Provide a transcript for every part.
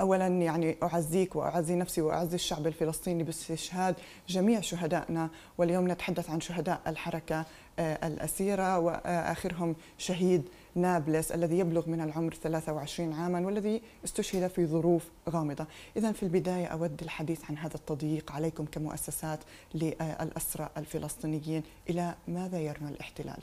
اولا يعني اعزيك واعزي نفسي واعزي الشعب الفلسطيني باستشهاد جميع شهدائنا واليوم نتحدث عن شهداء الحركه آه، الاسيره واخرهم شهيد نابلس الذي يبلغ من العمر 23 عاما والذي استشهد في ظروف غامضه، اذا في البدايه اود الحديث عن هذا التضييق عليكم كمؤسسات للاسرى الفلسطينيين، الى ماذا يرمى الاحتلال؟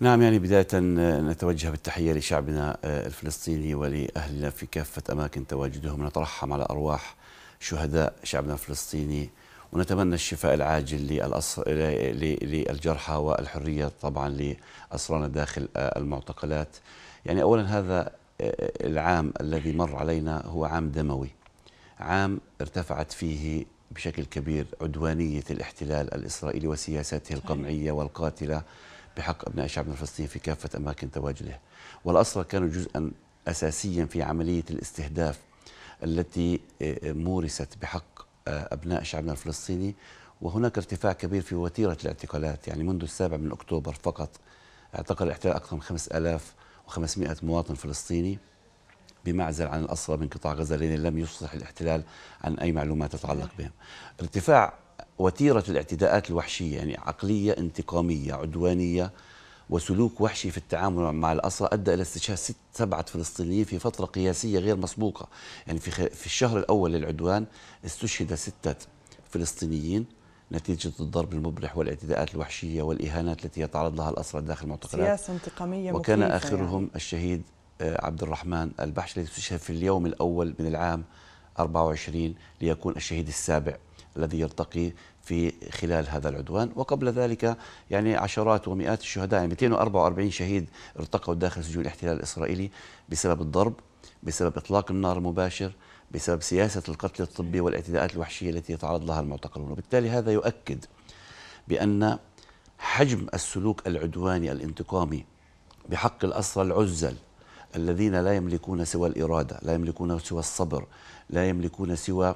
نعم يعني بداية آه، نتوجه بالتحية لشعبنا آه، الفلسطيني ولأهلنا في كافة أماكن تواجدهم نترحم على أرواح شهداء شعبنا الفلسطيني ونتمنى الشفاء العاجل للجرحى والحرية طبعا لأسرانا داخل آه، المعتقلات يعني أولا هذا العام الذي مر علينا هو عام دموي عام ارتفعت فيه بشكل كبير عدوانية الاحتلال الإسرائيلي وسياساته القمعية والقاتلة بحق أبناء شعبنا الفلسطيني في كافة أماكن تواجده والأسرى كانوا جزءا أساسيا في عملية الاستهداف التي آه، آه، مورست بحق آه، أبناء شعبنا الفلسطيني وهناك ارتفاع كبير في وتيرة الاعتقالات يعني منذ السابع من أكتوبر فقط اعتقل الاحتلال أكثر من 5500 مواطن فلسطيني بمعزل عن الأسرى من قطاع غزة لأن لم يصح الاحتلال عن أي معلومات تتعلق بهم ارتفاع وتيرة الاعتداءات الوحشية يعني عقلية انتقامية عدوانية وسلوك وحشي في التعامل مع الأسرى أدى إلى استشهاد ست سبعة فلسطينيين في فترة قياسية غير مسبوقة يعني في, في الشهر الأول للعدوان استشهد ستة فلسطينيين نتيجة الضرب المبرح والاعتداءات الوحشية والإهانات التي يتعرض لها الأسرى داخل المعتقلات سياسة انتقامية وكان يعني. آخرهم يعني. الشهيد آه، عبد الرحمن البحش الذي استشهد في اليوم الأول من العام 24 ليكون الشهيد السابع الذي يرتقي في خلال هذا العدوان وقبل ذلك يعني عشرات ومئات الشهداء يعني 244 شهيد ارتقوا داخل سجون الاحتلال الإسرائيلي بسبب الضرب بسبب إطلاق النار المباشر بسبب سياسة القتل الطبي والاعتداءات الوحشية التي يتعرض لها المعتقلون وبالتالي هذا يؤكد بأن حجم السلوك العدواني الانتقامي بحق الأسرى العزل الذين لا يملكون سوى الإرادة لا يملكون سوى الصبر لا يملكون سوى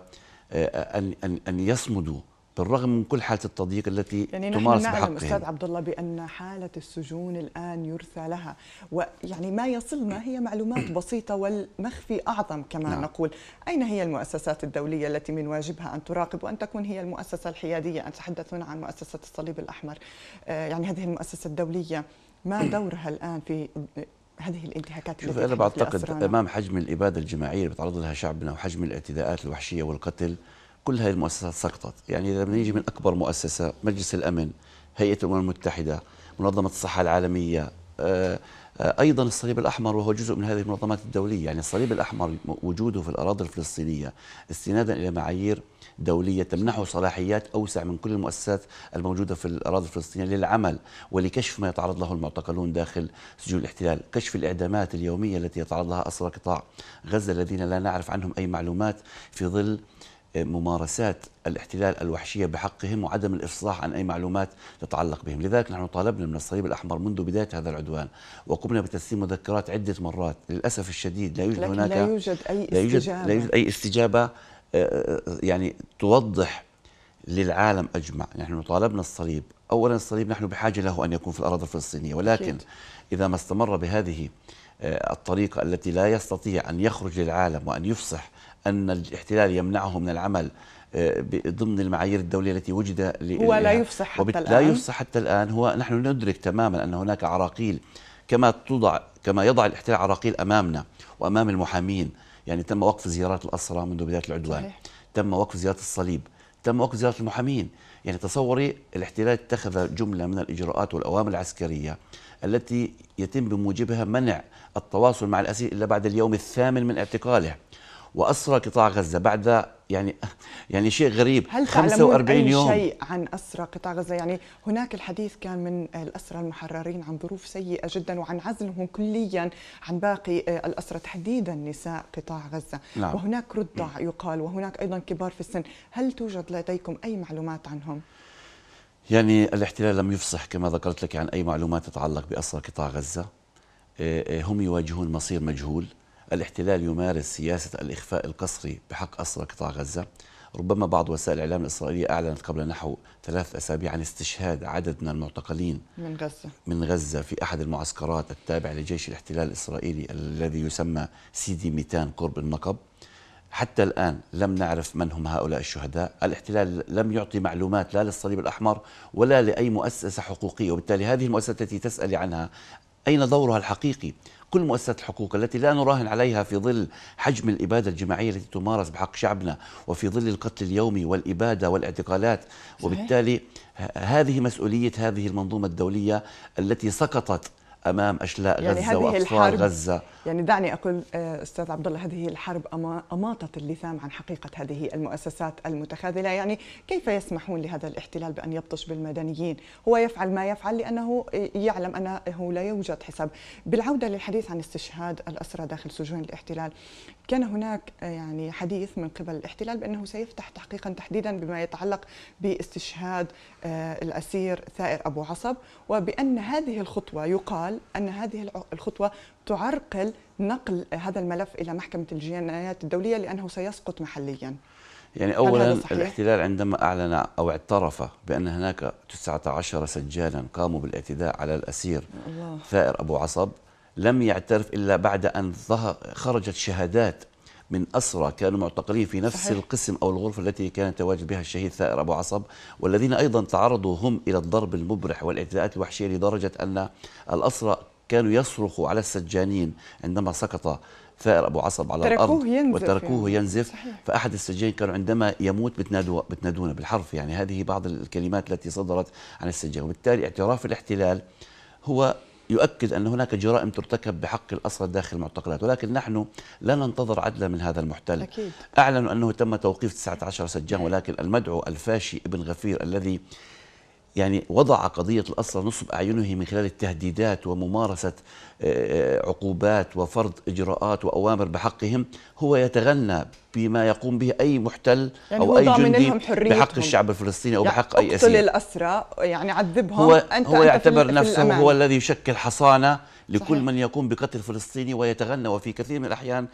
آه، ان ان ان يصمدوا بالرغم من كل حاله التضييق التي يعني تمارس نحن نعلم استاذ عبد الله بان حاله السجون الان يرثى لها ويعني ما يصلنا هي معلومات بسيطه والمخفي اعظم كما نعم. نقول اين هي المؤسسات الدوليه التي من واجبها ان تراقب وان تكون هي المؤسسه الحياديه اتحدث هنا عن مؤسسه الصليب الاحمر آه، يعني هذه المؤسسه الدوليه ما دورها الان في هذه الانتهاكات شوف انا بعتقد امام حجم الاباده الجماعيه اللي بيتعرض لها شعبنا وحجم الاعتداءات الوحشيه والقتل كل هذه المؤسسات سقطت يعني اذا بنيجي من اكبر مؤسسه مجلس الامن هيئه الامم المتحده منظمه الصحه العالميه آه، ايضا الصليب الاحمر وهو جزء من هذه المنظمات الدوليه يعني الصليب الاحمر وجوده في الاراضي الفلسطينيه استنادا الى معايير دوليه تمنحه صلاحيات اوسع من كل المؤسسات الموجوده في الاراضي الفلسطينيه للعمل ولكشف ما يتعرض له المعتقلون داخل سجون الاحتلال، كشف الاعدامات اليوميه التي يتعرض لها اسرى قطاع غزه الذين لا نعرف عنهم اي معلومات في ظل ممارسات الاحتلال الوحشية بحقهم وعدم الإفصاح عن أي معلومات تتعلق بهم لذلك نحن طالبنا من الصليب الأحمر منذ بداية هذا العدوان وقمنا بتسليم مذكرات عدة مرات للأسف الشديد لا يوجد هناك لا يوجد أي لا يوجد, استجابة. لا يوجد أي استجابة آه، آه، آه، يعني توضح للعالم أجمع نحن طالبنا الصليب أولا الصليب نحن بحاجة له أن يكون في الأراضي الفلسطينية ولكن أكيد. إذا ما استمر بهذه الطريقة التي لا يستطيع أن يخرج للعالم وأن يفصح أن الاحتلال يمنعه من العمل آه، ضمن المعايير الدولية التي وجد هو لا يفصح حتى الآن لا يفصح حتى الآن هو نحن ندرك تماما أن هناك عراقيل كما تضع كما يضع الاحتلال عراقيل أمامنا وأمام المحامين يعني تم وقف زيارات الأسرى منذ بداية العدوان صحيح. تم وقف زيارة الصليب تم وقف زيارة المحامين يعني تصوري الاحتلال اتخذ جملة من الإجراءات والأوامر العسكرية التي يتم بموجبها منع التواصل مع الأسير إلا بعد اليوم الثامن من اعتقاله واسرى قطاع غزه بعد يعني يعني شيء غريب هل 45 أي يوم شيء عن اسرى قطاع غزه يعني هناك الحديث كان من الاسرى المحررين عن ظروف سيئه جدا وعن عزلهم كليا عن باقي آه، الاسرى تحديدا نساء قطاع غزه نعم. وهناك رضع يقال وهناك ايضا كبار في السن هل توجد لديكم اي معلومات عنهم يعني الاحتلال لم يفصح كما ذكرت لك عن اي معلومات تتعلق باسرى قطاع غزه آه، آه، هم يواجهون مصير مجهول الاحتلال يمارس سياسة الإخفاء القسري بحق أسرى قطاع غزة ربما بعض وسائل الإعلام الإسرائيلية أعلنت قبل نحو ثلاث أسابيع عن استشهاد عدد من المعتقلين من غزة من غزة في أحد المعسكرات التابعة لجيش الاحتلال الإسرائيلي الذي يسمى سيدي ميتان قرب النقب حتى الآن لم نعرف من هم هؤلاء الشهداء الاحتلال لم يعطي معلومات لا للصليب الأحمر ولا لأي مؤسسة حقوقية وبالتالي هذه المؤسسة التي تسأل عنها أين دورها الحقيقي؟ كل مؤسسات الحقوق التي لا نراهن عليها في ظل حجم الإبادة الجماعية التي تمارس بحق شعبنا وفي ظل القتل اليومي والإبادة والاعتقالات وبالتالي هذه مسؤولية هذه المنظومة الدولية التي سقطت امام اشلاء يعني غزه واطفال غزه يعني دعني اقول آه، استاذ عبد الله هذه الحرب اماطت اللثام عن حقيقه هذه المؤسسات المتخاذله يعني كيف يسمحون لهذا الاحتلال بان يبطش بالمدنيين هو يفعل ما يفعل لانه يعلم انه لا يوجد حساب بالعوده للحديث عن استشهاد الاسرى داخل سجون الاحتلال كان هناك آه، يعني حديث من قبل الاحتلال بانه سيفتح تحقيقا تحديدا بما يتعلق باستشهاد آه، الاسير ثائر ابو عصب وبان هذه الخطوه يقال قال أن هذه الخطوة تعرقل نقل هذا الملف إلى محكمة الجنايات الدولية لأنه سيسقط محليا يعني أولا الاحتلال عندما أعلن أو اعترف بأن هناك 19 سجانا قاموا بالاعتداء على الأسير الله. ثائر أبو عصب لم يعترف إلا بعد أن خرجت شهادات من أسرى كانوا معتقلين في نفس صحيح. القسم أو الغرفة التي كان تواجد بها الشهيد ثائر أبو عصب والذين أيضا تعرضوا هم إلى الضرب المبرح والاعتداءات الوحشية لدرجة أن الأسرى كانوا يصرخوا على السجانين عندما سقط ثائر ابو عصب على تركوه الارض ينزف يعني. وتركوه يعني. ينزف صحيح. فاحد السجانين كانوا عندما يموت بتنادوا بتنادونا بالحرف يعني هذه بعض الكلمات التي صدرت عن السجان وبالتالي اعتراف الاحتلال هو يؤكد أن هناك جرائم ترتكب بحق الأسرى داخل المعتقلات ولكن نحن لا ننتظر عدلا من هذا المحتل أكيد. أعلنوا أنه تم توقيف 19 سجان ولكن المدعو الفاشي ابن غفير الذي يعني وضع قضية الأسرى نصب أعينه من خلال التهديدات وممارسة آه، آه، عقوبات وفرض إجراءات وأوامر بحقهم هو يتغنى بما يقوم به أي محتل يعني أو أي جندي بحق الشعب الفلسطيني أو يعني بحق أي أسير اقتل الأسرى يعني عذبهم هو, أنت هو أنت يعتبر نفسه هو الذي يشكل حصانة لكل صحيح. من يقوم بقتل فلسطيني ويتغنى وفي كثير من الأحيان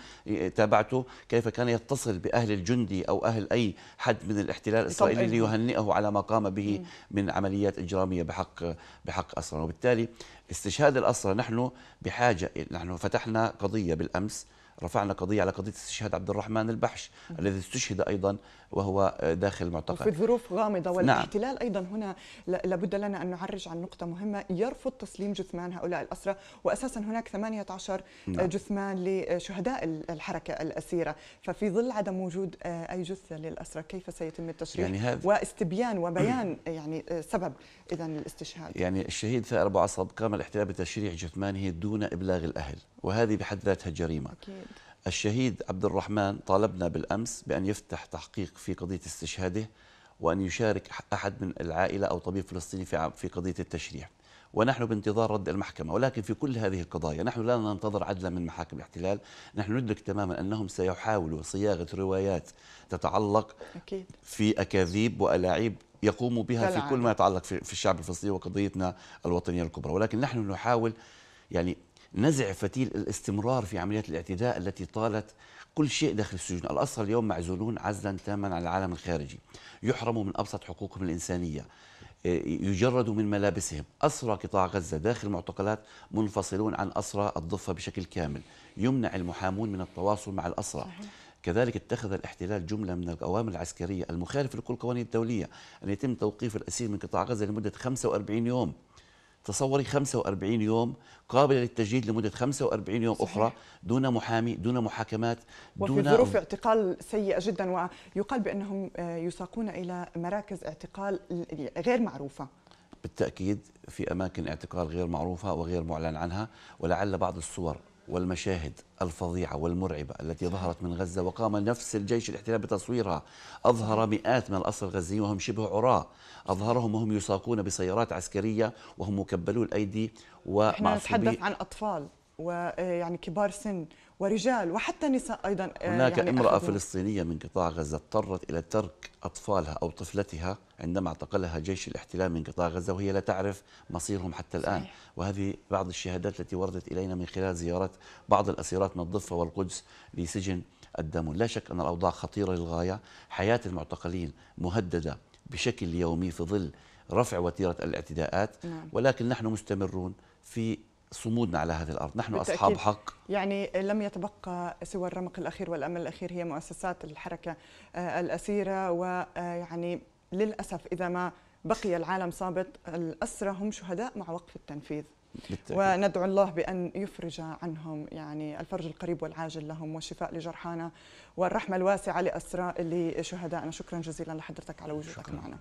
تابعته كيف كان يتصل بأهل الجندي أو أهل أي حد من الاحتلال الإسرائيلي ليهنئه على ما قام به من عمليات إجرامية بحق بحق أسرى وبالتالي استشهاد الأسرى نحن بحاجة نحن فتحنا قضية بالأمس رفعنا قضية على قضية استشهاد عبد الرحمن البحش الذي استشهد أيضا وهو داخل المعتقل وفي ظروف غامضة نعم. والاحتلال نعم. أيضا هنا لابد لنا أن نعرج عن نقطة مهمة يرفض تسليم جثمان هؤلاء الأسرى وأساسا هناك 18 نعم. جثمان لشهداء الحركة الأسيرة ففي ظل عدم وجود أي جثة للأسرى كيف سيتم التشريع يعني هذ... واستبيان وبيان يعني سبب إذا الاستشهاد يعني الشهيد ثائر أبو عصب قام الاحتلال بتشريع جثمانه دون إبلاغ الأهل وهذه بحد ذاتها جريمة أكيد. الشهيد عبد الرحمن طالبنا بالأمس بأن يفتح تحقيق في قضية استشهاده وأن يشارك أحد من العائلة أو طبيب فلسطيني في في قضية التشريع ونحن بانتظار رد المحكمة ولكن في كل هذه القضايا نحن لا ننتظر عدلا من محاكم الاحتلال نحن ندرك تماما أنهم سيحاولوا صياغة روايات تتعلق أكيد. في أكاذيب وألاعيب يقوموا بها في كل ما يتعلق في الشعب الفلسطيني وقضيتنا الوطنية الكبرى ولكن نحن نحاول يعني نزع فتيل الاستمرار في عمليات الاعتداء التي طالت كل شيء داخل السجون الأسرى اليوم معزولون عزلا تاما عن العالم الخارجي يحرموا من أبسط حقوقهم الإنسانية آه، يجردوا من ملابسهم أسرى قطاع غزة داخل المعتقلات منفصلون عن أسرى الضفة بشكل كامل يمنع المحامون من التواصل مع الأسرى كذلك اتخذ الاحتلال جملة من الأوامر العسكرية المخالفة لكل القوانين الدولية أن يتم توقيف الأسير من قطاع غزة لمدة 45 يوم تصوري 45 يوم قابله للتجديد لمده 45 يوم صحيح. اخرى دون محامي دون محاكمات وفي دون ظروف اعتقال سيئه جدا ويقال بانهم آه، يساقون الى مراكز اعتقال غير معروفه بالتاكيد في اماكن اعتقال غير معروفه وغير معلن عنها ولعل بعض الصور والمشاهد الفظيعة والمرعبة التي ظهرت من غزة وقام نفس الجيش الاحتلال بتصويرها أظهر مئات من الأسرى الغزيين وهم شبه عراة أظهرهم وهم يساقون بسيارات عسكرية وهم مكبلو الأيدي ومعصوبي نتحدث عن أطفال ويعني آه، كبار سن ورجال وحتى نساء ايضا آه، هناك يعني امراه فلسطينيه من قطاع غزه اضطرت الى ترك اطفالها او طفلتها عندما اعتقلها جيش الاحتلال من قطاع غزه وهي لا تعرف مصيرهم حتى الان صحيح. وهذه بعض الشهادات التي وردت الينا من خلال زياره بعض الاسيرات من الضفه والقدس لسجن الدمون لا شك ان الاوضاع خطيره للغايه حياه المعتقلين مهدده بشكل يومي في ظل رفع وتيره الاعتداءات نعم. ولكن نحن مستمرون في صمودنا على هذه الارض، نحن بالتأكيد. اصحاب حق يعني لم يتبقى سوى الرمق الاخير والامل الاخير هي مؤسسات الحركه آه، الاسيره ويعني آه، للاسف اذا ما بقي العالم صامت الاسرى هم شهداء مع وقف التنفيذ. بالتأكيد. وندعو الله بأن يفرج عنهم يعني الفرج القريب والعاجل لهم والشفاء لجرحانا والرحمة الواسعة لأسراء شهداءنا شكرا جزيلا لحضرتك على وجودك شكرا. معنا